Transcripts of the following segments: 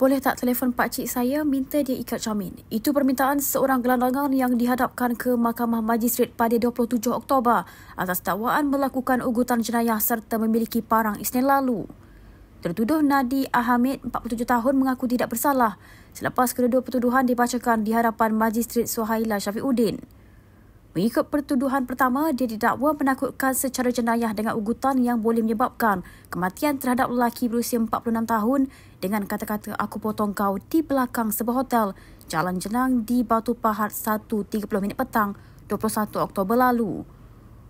boleh tak telefon Pak Cik saya minta dia ikat jamin? Itu permintaan seorang gelandangan yang dihadapkan ke Mahkamah Majistret pada 27 Oktober atas dakwaan melakukan ugutan jenayah serta memiliki parang Isnin lalu. Tertuduh Nadi Ahamid, 47 tahun, mengaku tidak bersalah selepas kedua-dua pertuduhan dibacakan di hadapan Majistret Suhaila Syafiuddin. Udin. Mengikut pertuduhan pertama, dia didakwa menakutkan secara jenayah dengan ugutan yang boleh menyebabkan kematian terhadap lelaki berusia 46 tahun dengan kata-kata aku potong kau di belakang sebuah hotel Jalan Jenang di Batu Pahat 1.30 minit petang 21 Oktober lalu.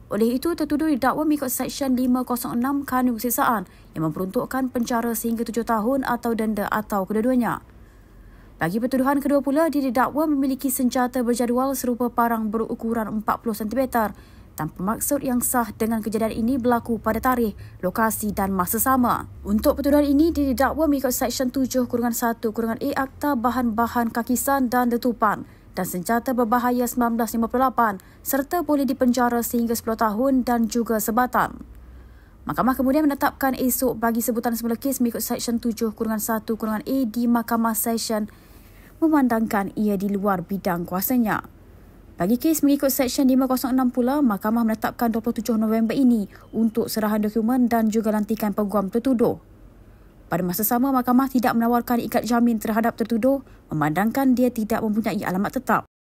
Oleh itu, tertuduh didakwa mengikut Seksyen 506 Kanun Kesiksaan yang memperuntukkan penjara sehingga 7 tahun atau denda atau kedua-duanya. Bagi pertuduhan kedua pula, dia didakwa memiliki senjata berjadual serupa parang berukuran 40 cm tanpa maksud yang sah dengan kejadian ini berlaku pada tarikh, lokasi dan masa sama. Untuk pertuduhan ini, dia didakwa mengikut Seksyen 7-1-A Akta Bahan-Bahan Kakisan dan letupan dan senjata berbahaya 1958 serta boleh dipenjara sehingga 10 tahun dan juga sebatan. Mahkamah kemudian menetapkan esok bagi sebutan semula kes mengikut Seksyen 7-1-A di Mahkamah Seksyen memandangkan ia di luar bidang kuasanya. Bagi kes mengikut Seksyen 506 pula, mahkamah menetapkan 27 November ini untuk serahan dokumen dan juga lantikan peguam tertuduh. Pada masa sama, mahkamah tidak menawarkan ikat jamin terhadap tertuduh memandangkan dia tidak mempunyai alamat tetap.